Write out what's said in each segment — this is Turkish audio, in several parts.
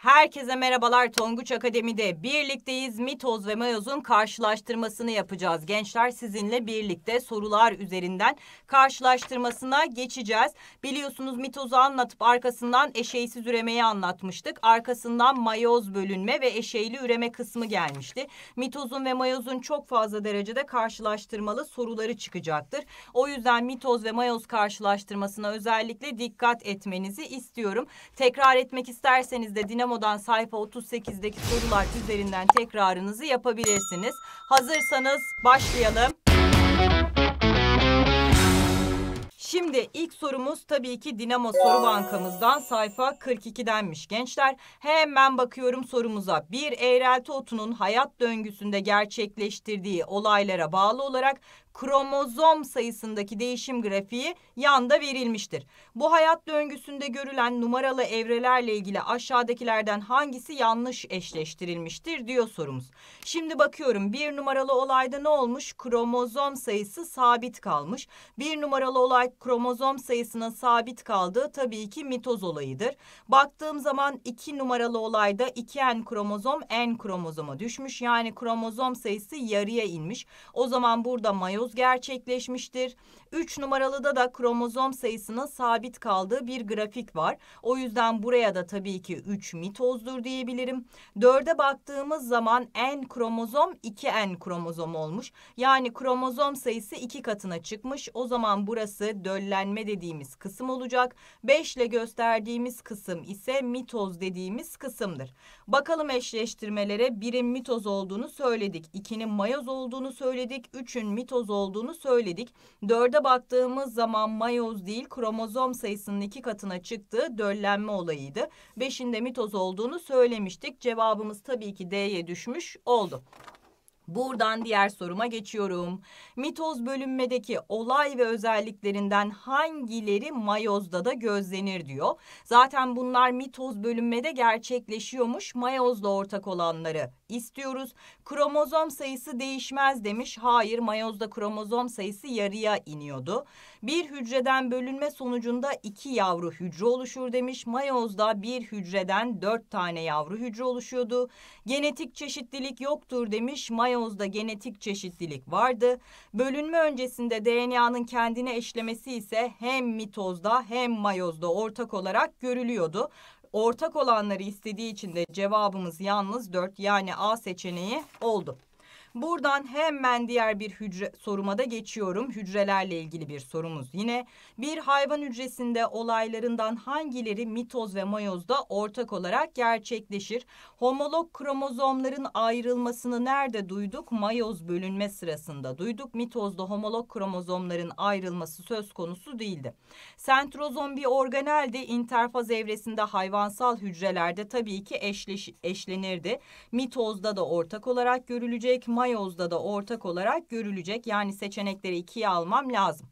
Herkese merhabalar Tonguç Akademi'de birlikteyiz. Mitoz ve mayozun karşılaştırmasını yapacağız. Gençler sizinle birlikte sorular üzerinden karşılaştırmasına geçeceğiz. Biliyorsunuz mitozu anlatıp arkasından eşeğsiz üremeyi anlatmıştık. Arkasından mayoz bölünme ve eşeğli üreme kısmı gelmişti. Mitozun ve mayozun çok fazla derecede karşılaştırmalı soruları çıkacaktır. O yüzden mitoz ve mayoz karşılaştırmasına özellikle dikkat etmenizi istiyorum. Tekrar etmek isterseniz de dinamo Memo'dan sayfa 38'deki sorular üzerinden tekrarınızı yapabilirsiniz. Hazırsanız başlayalım. Şimdi ilk sorumuz tabii ki Dinamo Soru Bankamızdan sayfa 42'denmiş gençler. Hemen bakıyorum sorumuza. Bir eğrelti otunun hayat döngüsünde gerçekleştirdiği olaylara bağlı olarak kromozom sayısındaki değişim grafiği yanda verilmiştir. Bu hayat döngüsünde görülen numaralı evrelerle ilgili aşağıdakilerden hangisi yanlış eşleştirilmiştir diyor sorumuz. Şimdi bakıyorum bir numaralı olayda ne olmuş? Kromozom sayısı sabit kalmış. Bir numaralı olay kromozom sayısının sabit kaldığı tabii ki mitoz olayıdır. Baktığım zaman iki numaralı olayda 2N kromozom N kromozoma düşmüş. Yani kromozom sayısı yarıya inmiş. O zaman burada mayo meiz gerçekleşmiştir. 3 numaralıda da kromozom sayısının sabit kaldığı bir grafik var. O yüzden buraya da tabii ki 3 mitozdur diyebilirim. 4'e baktığımız zaman N kromozom 2N kromozom olmuş. Yani kromozom sayısı 2 katına çıkmış. O zaman burası döllenme dediğimiz kısım olacak. 5 ile gösterdiğimiz kısım ise mitoz dediğimiz kısımdır. Bakalım eşleştirmelere 1'in mitoz olduğunu söyledik. 2'nin mayoz olduğunu söyledik. 3'ün mitoz kromoz olduğunu söyledik. Dörde baktığımız zaman mayoz değil kromozom sayısının iki katına çıktığı döllenme olayıydı. Beşinde mitoz olduğunu söylemiştik. Cevabımız tabii ki D'ye düşmüş oldu. Buradan diğer soruma geçiyorum. Mitoz bölünmedeki olay ve özelliklerinden hangileri mayozda da gözlenir diyor. Zaten bunlar mitoz bölünmede gerçekleşiyormuş. Mayozda ortak olanları istiyoruz. Kromozom sayısı değişmez demiş. Hayır mayozda kromozom sayısı yarıya iniyordu. Bir hücreden bölünme sonucunda iki yavru hücre oluşur demiş. Mayozda bir hücreden dört tane yavru hücre oluşuyordu. Genetik çeşitlilik yoktur demiş. Mayoz DNA'mızda genetik çeşitlilik vardı. Bölünme öncesinde DNA'nın kendine eşlemesi ise hem mitozda hem mayozda ortak olarak görülüyordu. Ortak olanları istediği için de cevabımız yalnız 4 yani A seçeneği oldu. Buradan hemen diğer bir hücre soruma da geçiyorum. Hücrelerle ilgili bir sorumuz yine. Bir hayvan hücresinde olaylarından hangileri mitoz ve mayozda ortak olarak gerçekleşir? Homolog kromozomların ayrılmasını nerede duyduk? Mayoz bölünme sırasında duyduk. Mitozda homolog kromozomların ayrılması söz konusu değildi. Sentrozom bir organeldi. interfaz evresinde hayvansal hücrelerde tabii ki eşleş, eşlenirdi. Mitozda da ortak olarak görülecek mayozda da ortak olarak görülecek. Yani seçenekleri ikiye almam lazım.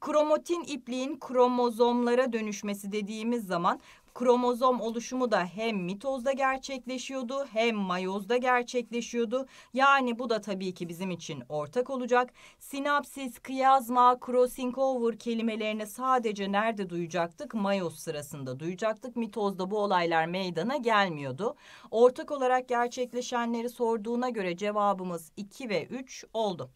Kromatin ipliğin kromozomlara dönüşmesi dediğimiz zaman Kromozom oluşumu da hem mitozda gerçekleşiyordu hem mayozda gerçekleşiyordu. Yani bu da tabii ki bizim için ortak olacak. Sinapsis, kıyazma, crossing over kelimelerini sadece nerede duyacaktık? Mayoz sırasında duyacaktık. Mitozda bu olaylar meydana gelmiyordu. Ortak olarak gerçekleşenleri sorduğuna göre cevabımız 2 ve 3 oldu.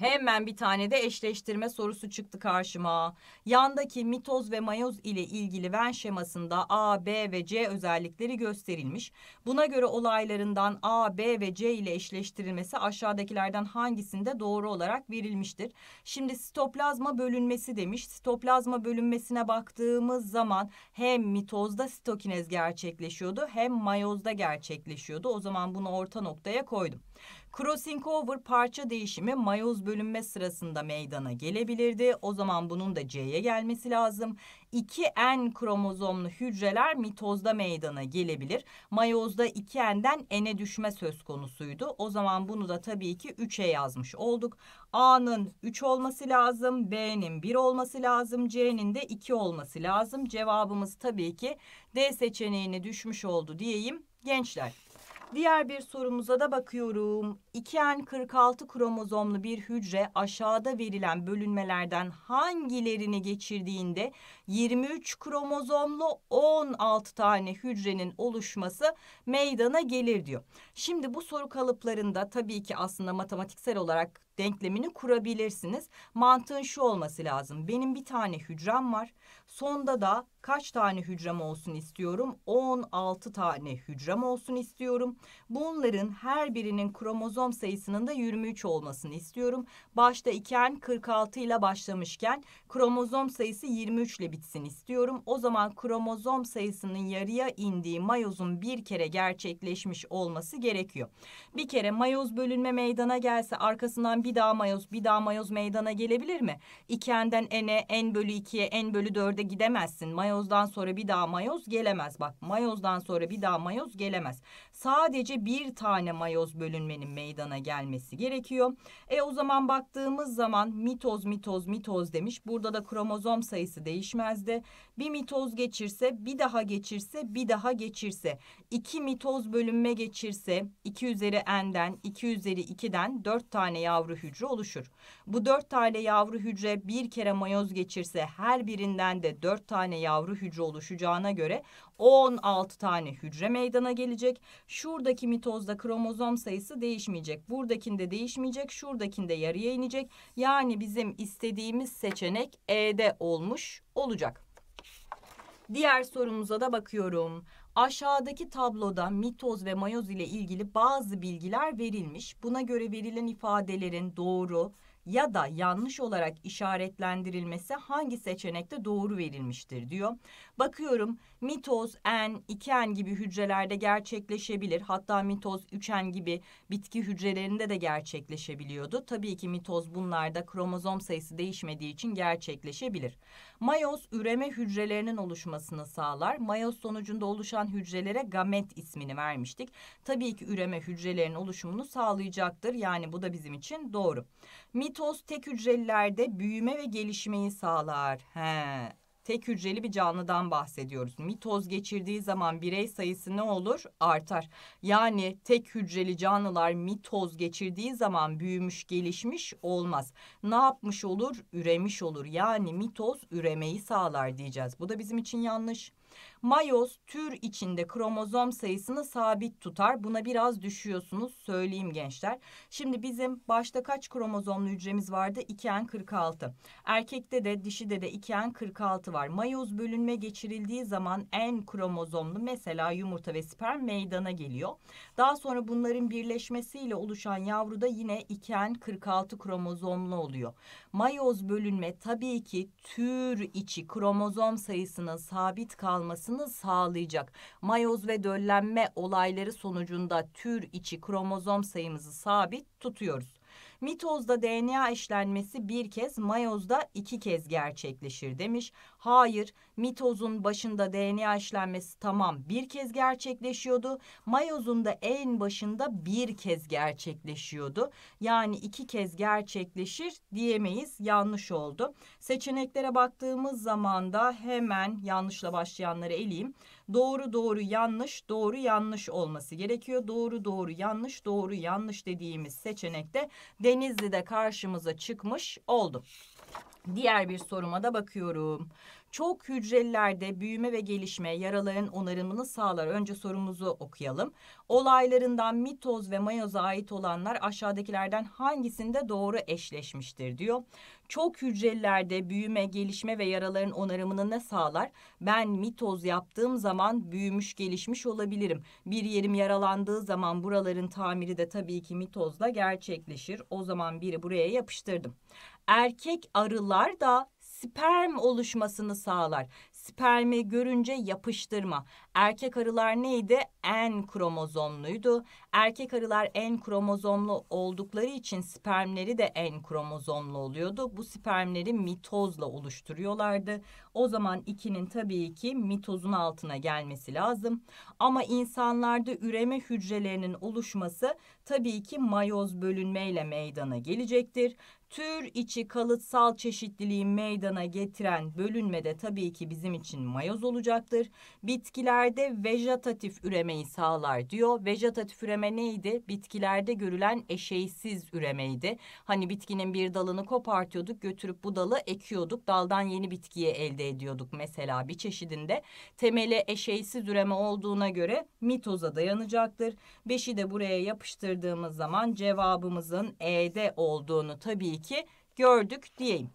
Hemen bir tane de eşleştirme sorusu çıktı karşıma. Yandaki mitoz ve mayoz ile ilgili ven şemasında A, B ve C özellikleri gösterilmiş. Buna göre olaylarından A, B ve C ile eşleştirilmesi aşağıdakilerden hangisinde doğru olarak verilmiştir? Şimdi sitoplazma bölünmesi demiş. Sitoplazma bölünmesine baktığımız zaman hem mitozda sitokinez gerçekleşiyordu hem mayozda gerçekleşiyordu. O zaman bunu orta noktaya koydum. Crossing over parça değişimi mayoz bölünme sırasında meydana gelebilirdi. O zaman bunun da C'ye gelmesi lazım. 2N kromozomlu hücreler mitozda meydana gelebilir. Mayozda 2N'den N'e düşme söz konusuydu. O zaman bunu da tabii ki 3'e yazmış olduk. A'nın 3 olması lazım, B'nin 1 olması lazım, C'nin de 2 olması lazım. Cevabımız tabii ki D seçeneğine düşmüş oldu diyeyim gençler. Diğer bir sorumuza da bakıyorum. 2N46 kromozomlu bir hücre aşağıda verilen bölünmelerden hangilerini geçirdiğinde 23 kromozomlu 16 tane hücrenin oluşması meydana gelir diyor. Şimdi bu soru kalıplarında tabii ki aslında matematiksel olarak denklemini kurabilirsiniz. Mantığın şu olması lazım. Benim bir tane hücrem var. Sonda da kaç tane hücrem olsun istiyorum? 16 tane hücrem olsun istiyorum. Bunların her birinin kromozom sayısının da 23 olmasını istiyorum. Başta iken 46 ile başlamışken kromozom sayısı 23 ile bitsin istiyorum. O zaman kromozom sayısının yarıya indiği mayozun bir kere gerçekleşmiş olması gerekiyor. Bir kere mayoz bölünme meydana gelse arkasından bir bir daha mayoz bir daha mayoz meydana gelebilir mi? İki ene, en bölü ikiye en bölü dörde gidemezsin. Mayozdan sonra bir daha mayoz gelemez. Bak mayozdan sonra bir daha mayoz gelemez. Sadece bir tane mayoz bölünmenin meydana gelmesi gerekiyor. E o zaman baktığımız zaman mitoz mitoz mitoz demiş. Burada da kromozom sayısı değişmezdi. Bir mitoz geçirse bir daha geçirse bir daha geçirse. iki mitoz bölünme geçirse 2 üzeri n'den 2 üzeri 2'den 4 tane yavru yavru hücre oluşur. Bu dört tane yavru hücre bir kere mayoz geçirse her birinden de dört tane yavru hücre oluşacağına göre 16 tane hücre meydana gelecek. Şuradaki mitozda kromozom sayısı değişmeyecek. Buradakinde değişmeyecek, şuradakinde yarıya inecek. Yani bizim istediğimiz seçenek E'de olmuş olacak. Diğer sorumuza da bakıyorum. Aşağıdaki tabloda mitoz ve mayoz ile ilgili bazı bilgiler verilmiş. Buna göre verilen ifadelerin doğru ya da yanlış olarak işaretlendirilmesi hangi seçenekte doğru verilmiştir diyor. Bakıyorum mitoz N, iken gibi hücrelerde gerçekleşebilir. Hatta mitoz üçen gibi bitki hücrelerinde de gerçekleşebiliyordu. Tabii ki mitoz bunlarda kromozom sayısı değişmediği için gerçekleşebilir. Mayoz üreme hücrelerinin oluşmasını sağlar. Mayoz sonucunda oluşan hücrelere gamet ismini vermiştik. Tabii ki üreme hücrelerinin oluşumunu sağlayacaktır. Yani bu da bizim için doğru. Mitoz tek hücrelilerde büyüme ve gelişmeyi sağlar. He, tek hücreli bir canlıdan bahsediyoruz. Mitoz geçirdiği zaman birey sayısı ne olur? Artar. Yani tek hücreli canlılar mitoz geçirdiği zaman büyümüş, gelişmiş olmaz. Ne yapmış olur? Üremiş olur. Yani mitoz üremeyi sağlar diyeceğiz. Bu da bizim için yanlış. Mayoz tür içinde kromozom sayısını sabit tutar. Buna biraz düşüyorsunuz söyleyeyim gençler. Şimdi bizim başta kaç kromozomlu hücremiz vardı? 2N46. Erkekte de dişide de 2N46 farkı var. Mayoz bölünme geçirildiği zaman en kromozomlu mesela yumurta ve sperm meydana geliyor. Daha sonra bunların birleşmesiyle oluşan yavru da yine 2N 46 kromozomlu oluyor. Mayoz bölünme tabii ki tür içi kromozom sayısının sabit kalmasını sağlayacak. Mayoz ve döllenme olayları sonucunda tür içi kromozom sayımızı sabit tutuyoruz. Mitozda DNA işlenmesi bir kez, mayozda iki kez gerçekleşir demiş. Hayır, mitozun başında DNA işlenmesi tamam bir kez gerçekleşiyordu. Mayozun da en başında bir kez gerçekleşiyordu. Yani iki kez gerçekleşir diyemeyiz. Yanlış oldu. Seçeneklere baktığımız zaman da hemen yanlışla başlayanları eleyeyim doğru doğru yanlış doğru yanlış olması gerekiyor. Doğru doğru yanlış doğru yanlış dediğimiz seçenekte de Denizli'de karşımıza çıkmış oldu. Diğer bir soruma da bakıyorum. Çok hücrelilerde büyüme ve gelişme yaraların onarımını sağlar. Önce sorumuzu okuyalım. Olaylarından mitoz ve mayoza ait olanlar aşağıdakilerden hangisinde doğru eşleşmiştir diyor. Çok hücrelilerde büyüme, gelişme ve yaraların onarımını ne sağlar? Ben mitoz yaptığım zaman büyümüş, gelişmiş olabilirim. Bir yerim yaralandığı zaman buraların tamiri de tabii ki mitozla gerçekleşir. O zaman biri buraya yapıştırdım. Erkek arılar da sperm oluşmasını sağlar. Spermi görünce yapıştırma. Erkek arılar neydi? en kromozomluydu. Erkek arılar en kromozomlu oldukları için spermleri de en kromozomlu oluyordu. Bu spermleri mitozla oluşturuyorlardı. O zaman ikinin tabii ki mitozun altına gelmesi lazım. Ama insanlarda üreme hücrelerinin oluşması tabii ki mayoz bölünmeyle meydana gelecektir. Tür içi kalıtsal çeşitliliği meydana getiren bölünme de tabii ki bizim için mayoz olacaktır. Bitkilerde vejetatif üreme üremeyi sağlar diyor. Vejeta üreme neydi? Bitkilerde görülen eşeysiz üremeydi. Hani bitkinin bir dalını kopartıyorduk, götürüp bu dalı ekiyorduk. Daldan yeni bitkiye elde ediyorduk mesela bir çeşidinde. Temeli eşeysiz üreme olduğuna göre mitoza dayanacaktır. Beşi de buraya yapıştırdığımız zaman cevabımızın E'de olduğunu tabii ki gördük diyeyim.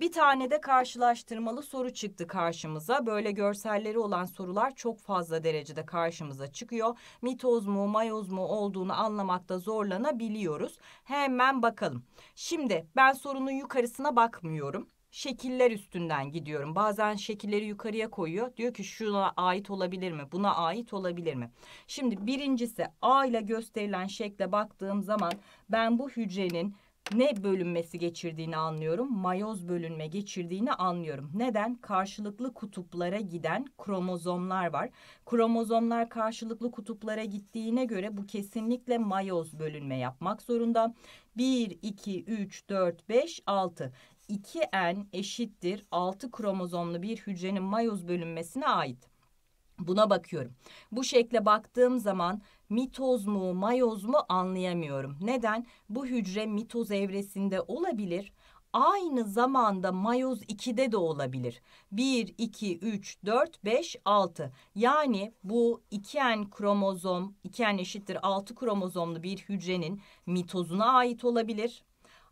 Bir tane de karşılaştırmalı soru çıktı karşımıza. Böyle görselleri olan sorular çok fazla derecede karşımıza çıkıyor. Mitoz mu, mayoz mu olduğunu anlamakta zorlanabiliyoruz. Hemen bakalım. Şimdi ben sorunun yukarısına bakmıyorum şekiller üstünden gidiyorum. Bazen şekilleri yukarıya koyuyor. Diyor ki şuna ait olabilir mi? Buna ait olabilir mi? Şimdi birincisi A ile gösterilen şekle baktığım zaman ben bu hücrenin ne bölünmesi geçirdiğini anlıyorum. Mayoz bölünme geçirdiğini anlıyorum. Neden? Karşılıklı kutuplara giden kromozomlar var. Kromozomlar karşılıklı kutuplara gittiğine göre bu kesinlikle mayoz bölünme yapmak zorunda. 1, 2, 3, 4, 5, 6. 2N eşittir 6 kromozomlu bir hücrenin mayoz bölünmesine ait. Buna bakıyorum. Bu şekle baktığım zaman mitoz mu mayoz mu anlayamıyorum. Neden? Bu hücre mitoz evresinde olabilir aynı zamanda mayoz 2'de de olabilir. 1, 2, 3, 4, 5, 6. Yani bu 2N kromozom, 2N eşittir 6 kromozomlu bir hücrenin mitozuna ait olabilir.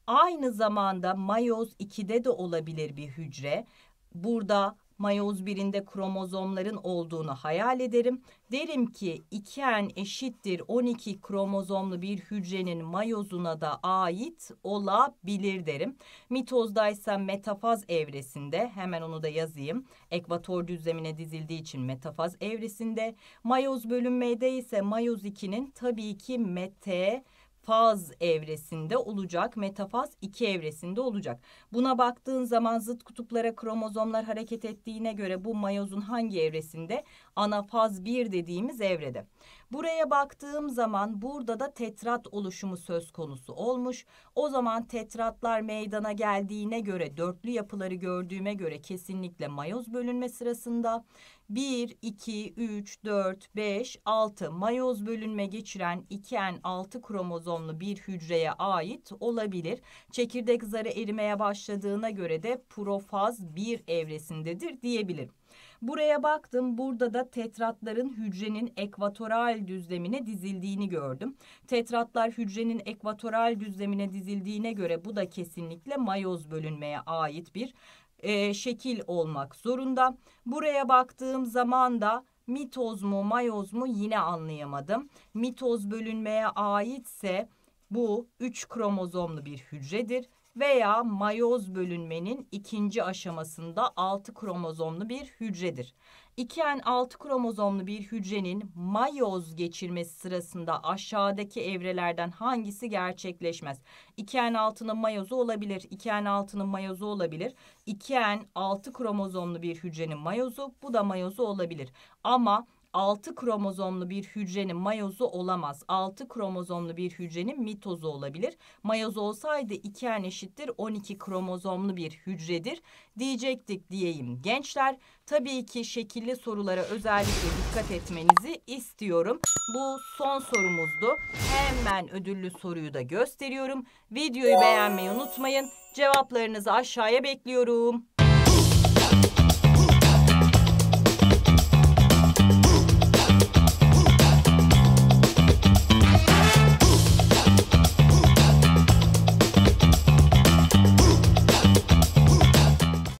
Aynı zamanda mayoz 2'de de olabilir bir hücre. Burada mayoz birinde kromozomların olduğunu hayal ederim. Derim ki 2n eşittir 12 kromozomlu bir hücrenin mayozuna da ait olabilir derim. Mitozdaysa metafaz evresinde hemen onu da yazayım. Ekvator düzlemine dizildiği için metafaz evresinde. Mayoz bölünmede ise mayoz 2'nin tabii ki mete faz evresinde olacak, metafaz 2 evresinde olacak. Buna baktığın zaman zıt kutuplara kromozomlar hareket ettiğine göre bu mayozun hangi evresinde? Anafaz 1 dediğimiz evrede. Buraya baktığım zaman burada da tetrat oluşumu söz konusu olmuş. O zaman tetratlar meydana geldiğine göre dörtlü yapıları gördüğüme göre kesinlikle mayoz bölünme sırasında 1, 2, 3, 4, 5, 6 mayoz bölünme geçiren 2N6 kromozomlu bir hücreye ait olabilir. Çekirdek zarı erimeye başladığına göre de profaz 1 evresindedir diyebilirim. Buraya baktım. Burada da tetratların hücrenin ekvatoral düzlemine dizildiğini gördüm. Tetratlar hücrenin ekvatoral düzlemine dizildiğine göre bu da kesinlikle mayoz bölünmeye ait bir e, şekil olmak zorunda. Buraya baktığım zaman da mitoz mu mayoz mu yine anlayamadım. Mitoz bölünmeye aitse bu 3 kromozomlu bir hücredir veya mayoz bölünmenin ikinci aşamasında 6 kromozomlu bir hücredir. 2N6 kromozomlu bir hücrenin mayoz geçirmesi sırasında aşağıdaki evrelerden hangisi gerçekleşmez? 2N6'nın mayozu olabilir, 2N6'nın mayozu olabilir. 2N6 kromozomlu bir hücrenin mayozu, bu da mayozu olabilir. Ama 6 kromozomlu bir hücrenin mayozu olamaz. 6 kromozomlu bir hücrenin mitozu olabilir. Mayoz olsaydı 2n eşittir 12 kromozomlu bir hücredir diyecektik diyeyim. Gençler tabii ki şekilli sorulara özellikle dikkat etmenizi istiyorum. Bu son sorumuzdu. Hemen ödüllü soruyu da gösteriyorum. Videoyu beğenmeyi unutmayın. Cevaplarınızı aşağıya bekliyorum.